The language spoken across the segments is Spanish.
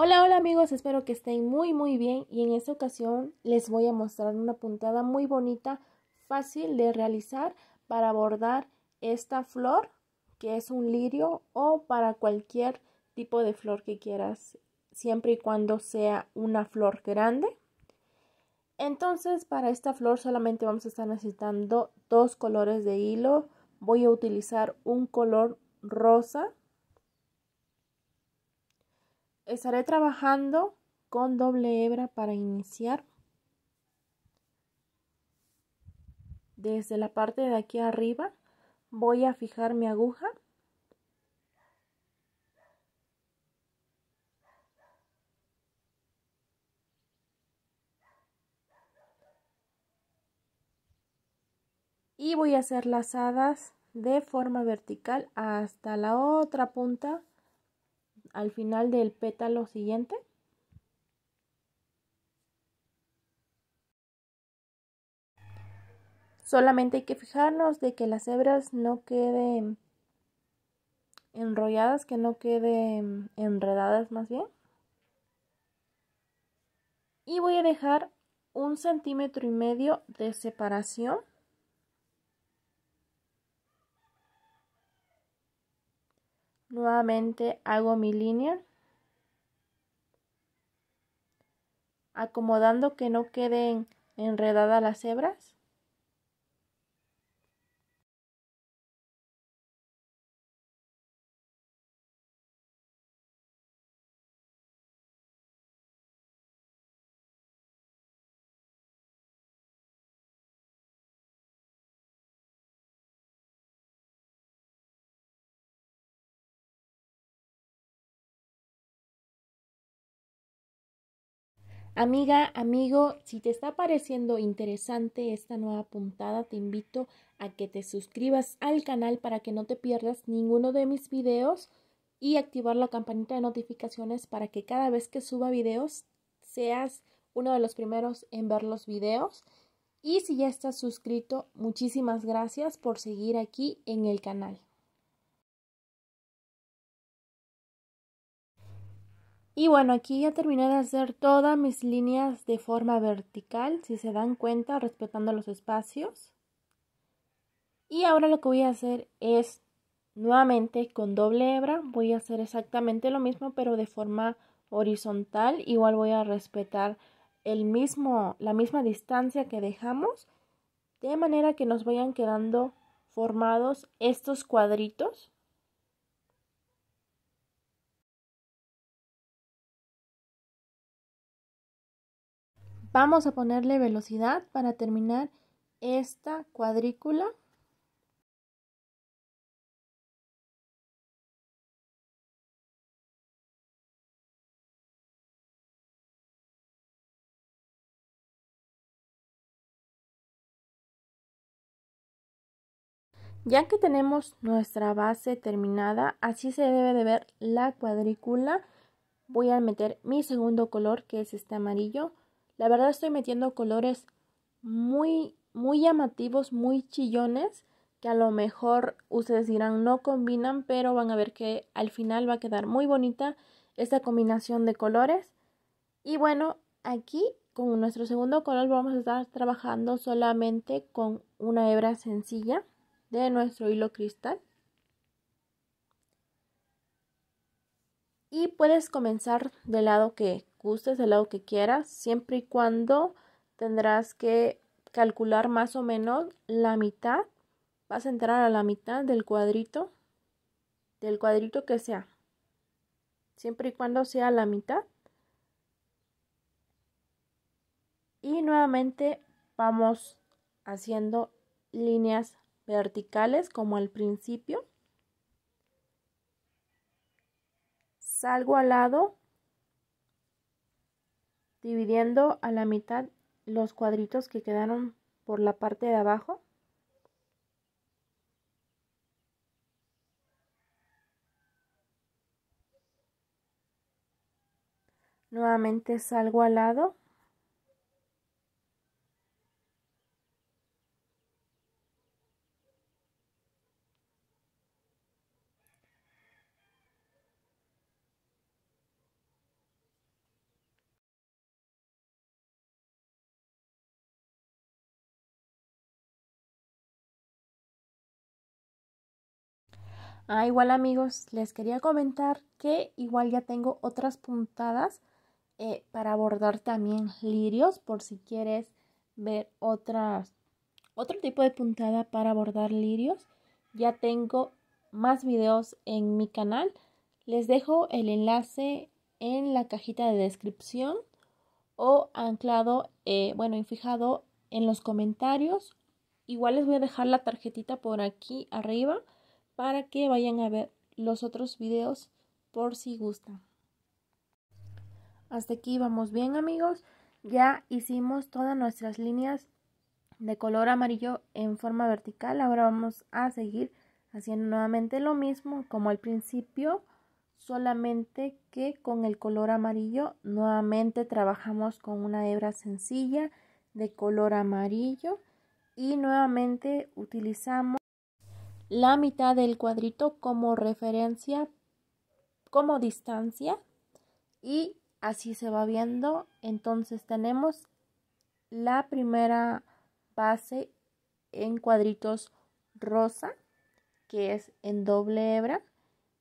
Hola, hola amigos, espero que estén muy muy bien y en esta ocasión les voy a mostrar una puntada muy bonita, fácil de realizar para bordar esta flor que es un lirio o para cualquier tipo de flor que quieras, siempre y cuando sea una flor grande. Entonces para esta flor solamente vamos a estar necesitando dos colores de hilo. Voy a utilizar un color rosa estaré trabajando con doble hebra para iniciar desde la parte de aquí arriba voy a fijar mi aguja y voy a hacer lazadas de forma vertical hasta la otra punta al final del pétalo siguiente. Solamente hay que fijarnos de que las hebras no queden enrolladas, que no queden enredadas más bien. Y voy a dejar un centímetro y medio de separación Nuevamente hago mi línea. Acomodando que no queden enredadas las hebras. Amiga, amigo, si te está pareciendo interesante esta nueva puntada, te invito a que te suscribas al canal para que no te pierdas ninguno de mis videos y activar la campanita de notificaciones para que cada vez que suba videos seas uno de los primeros en ver los videos. Y si ya estás suscrito, muchísimas gracias por seguir aquí en el canal. Y bueno, aquí ya terminé de hacer todas mis líneas de forma vertical, si se dan cuenta, respetando los espacios. Y ahora lo que voy a hacer es nuevamente con doble hebra, voy a hacer exactamente lo mismo pero de forma horizontal, igual voy a respetar el mismo, la misma distancia que dejamos, de manera que nos vayan quedando formados estos cuadritos Vamos a ponerle velocidad para terminar esta cuadrícula. Ya que tenemos nuestra base terminada, así se debe de ver la cuadrícula. Voy a meter mi segundo color que es este amarillo la verdad estoy metiendo colores muy, muy llamativos, muy chillones, que a lo mejor ustedes dirán no combinan, pero van a ver que al final va a quedar muy bonita esta combinación de colores. Y bueno, aquí con nuestro segundo color vamos a estar trabajando solamente con una hebra sencilla de nuestro hilo cristal. Y puedes comenzar del lado que, gustes, el lado que quieras, siempre y cuando tendrás que calcular más o menos la mitad, vas a entrar a la mitad del cuadrito, del cuadrito que sea, siempre y cuando sea la mitad. Y nuevamente vamos haciendo líneas verticales como al principio. Salgo al lado dividiendo a la mitad los cuadritos que quedaron por la parte de abajo. Nuevamente salgo al lado Ah, igual amigos, les quería comentar que igual ya tengo otras puntadas eh, para abordar también lirios por si quieres ver otras, otro tipo de puntada para abordar lirios. Ya tengo más videos en mi canal. Les dejo el enlace en la cajita de descripción o anclado, eh, bueno, fijado en los comentarios. Igual les voy a dejar la tarjetita por aquí arriba para que vayan a ver los otros videos por si gustan. Hasta aquí vamos bien amigos. Ya hicimos todas nuestras líneas de color amarillo en forma vertical. Ahora vamos a seguir haciendo nuevamente lo mismo como al principio. Solamente que con el color amarillo nuevamente trabajamos con una hebra sencilla de color amarillo. Y nuevamente utilizamos la mitad del cuadrito como referencia, como distancia y así se va viendo. Entonces tenemos la primera base en cuadritos rosa, que es en doble hebra,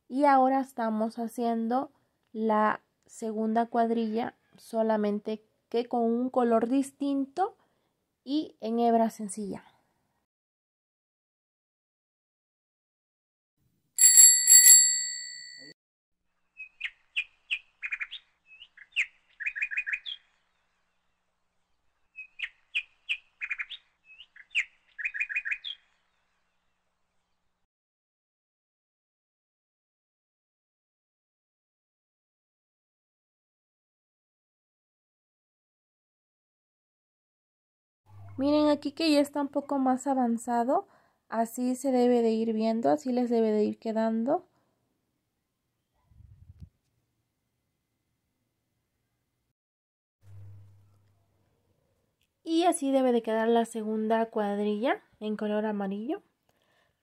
y ahora estamos haciendo la segunda cuadrilla solamente que con un color distinto y en hebra sencilla. Miren aquí que ya está un poco más avanzado. Así se debe de ir viendo, así les debe de ir quedando. Y así debe de quedar la segunda cuadrilla en color amarillo.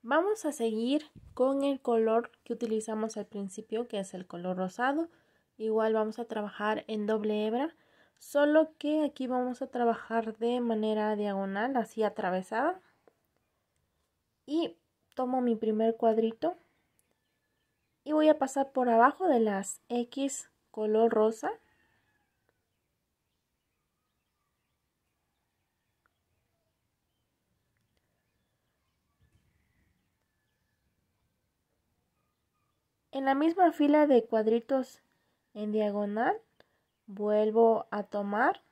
Vamos a seguir con el color que utilizamos al principio, que es el color rosado. Igual vamos a trabajar en doble hebra Solo que aquí vamos a trabajar de manera diagonal, así atravesada. Y tomo mi primer cuadrito y voy a pasar por abajo de las X color rosa. En la misma fila de cuadritos en diagonal Vuelvo a tomar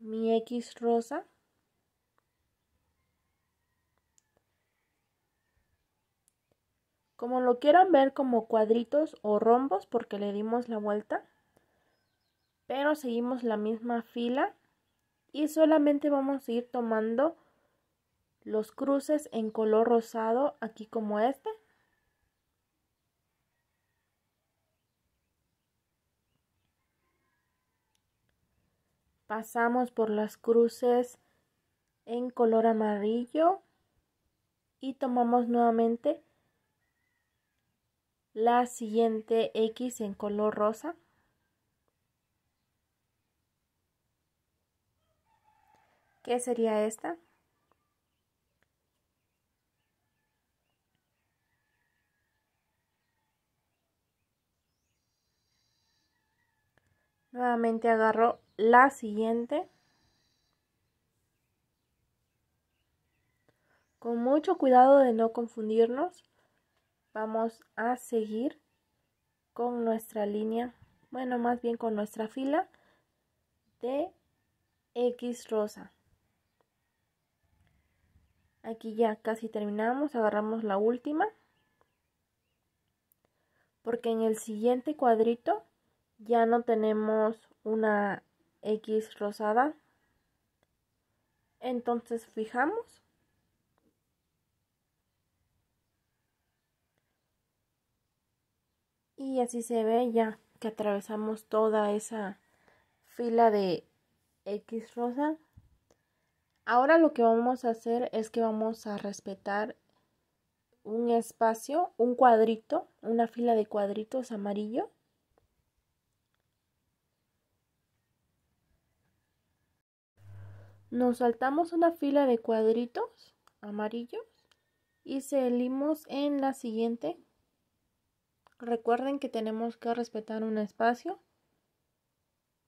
mi X rosa. Como lo quieran ver como cuadritos o rombos porque le dimos la vuelta. Pero seguimos la misma fila y solamente vamos a ir tomando los cruces en color rosado aquí como este pasamos por las cruces en color amarillo y tomamos nuevamente la siguiente X en color rosa. ¿Qué sería esta? Nuevamente agarro la siguiente. Con mucho cuidado de no confundirnos, vamos a seguir con nuestra línea, bueno, más bien con nuestra fila de X rosa. Aquí ya casi terminamos, agarramos la última. Porque en el siguiente cuadrito ya no tenemos una X rosada. Entonces fijamos. Y así se ve ya que atravesamos toda esa fila de X rosa. Ahora lo que vamos a hacer es que vamos a respetar un espacio, un cuadrito, una fila de cuadritos amarillo Nos saltamos una fila de cuadritos amarillos y seguimos en la siguiente. Recuerden que tenemos que respetar un espacio.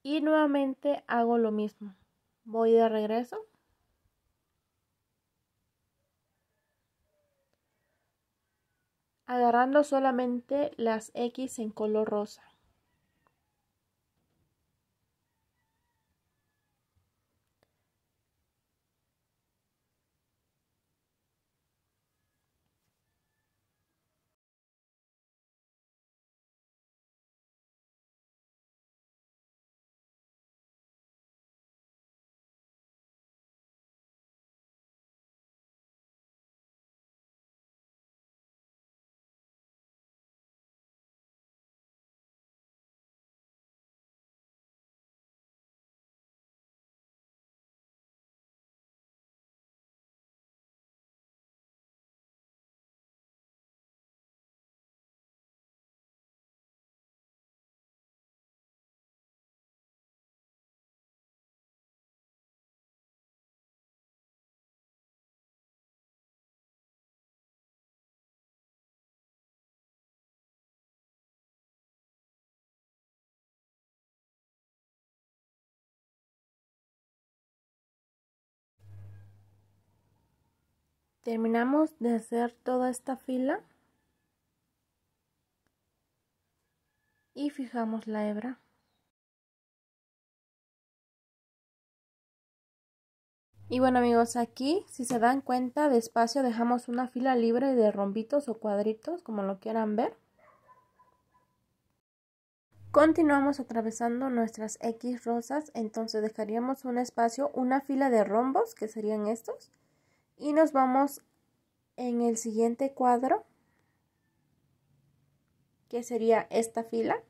Y nuevamente hago lo mismo. Voy de regreso. Agarrando solamente las X en color rosa. Terminamos de hacer toda esta fila y fijamos la hebra. Y bueno amigos, aquí si se dan cuenta de espacio dejamos una fila libre de rombitos o cuadritos, como lo quieran ver. Continuamos atravesando nuestras X rosas, entonces dejaríamos un espacio, una fila de rombos, que serían estos, y nos vamos en el siguiente cuadro, que sería esta fila.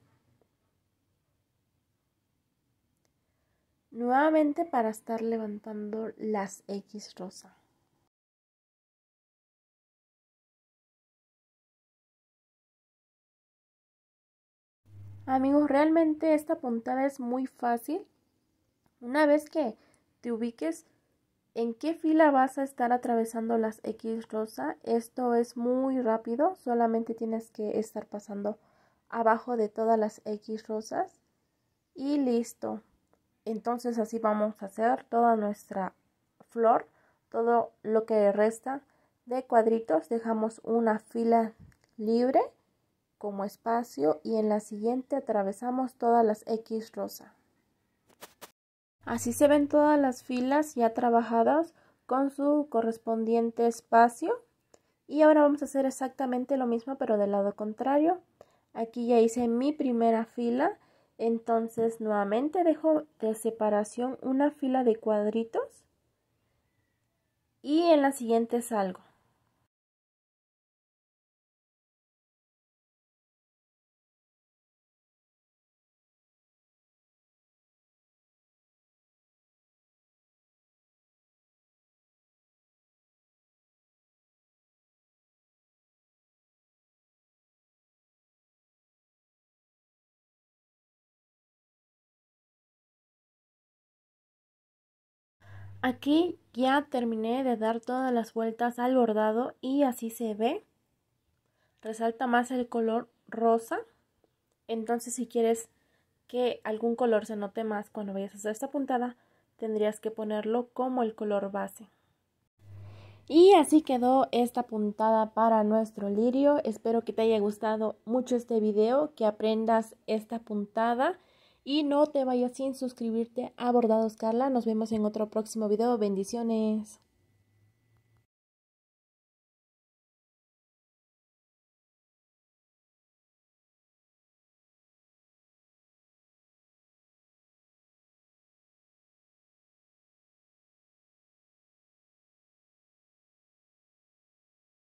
Nuevamente para estar levantando las X rosa. Amigos, realmente esta puntada es muy fácil. Una vez que te ubiques en qué fila vas a estar atravesando las X rosa. Esto es muy rápido, solamente tienes que estar pasando abajo de todas las X rosas y listo. Entonces así vamos a hacer toda nuestra flor, todo lo que resta de cuadritos. Dejamos una fila libre como espacio y en la siguiente atravesamos todas las X rosa. Así se ven todas las filas ya trabajadas con su correspondiente espacio. Y ahora vamos a hacer exactamente lo mismo pero del lado contrario. Aquí ya hice mi primera fila, entonces nuevamente dejo de separación una fila de cuadritos y en la siguiente salgo. Aquí ya terminé de dar todas las vueltas al bordado y así se ve. Resalta más el color rosa. Entonces si quieres que algún color se note más cuando vayas a hacer esta puntada, tendrías que ponerlo como el color base. Y así quedó esta puntada para nuestro lirio. Espero que te haya gustado mucho este video, que aprendas esta puntada y no te vayas sin suscribirte a Bordados Carla. Nos vemos en otro próximo video. Bendiciones.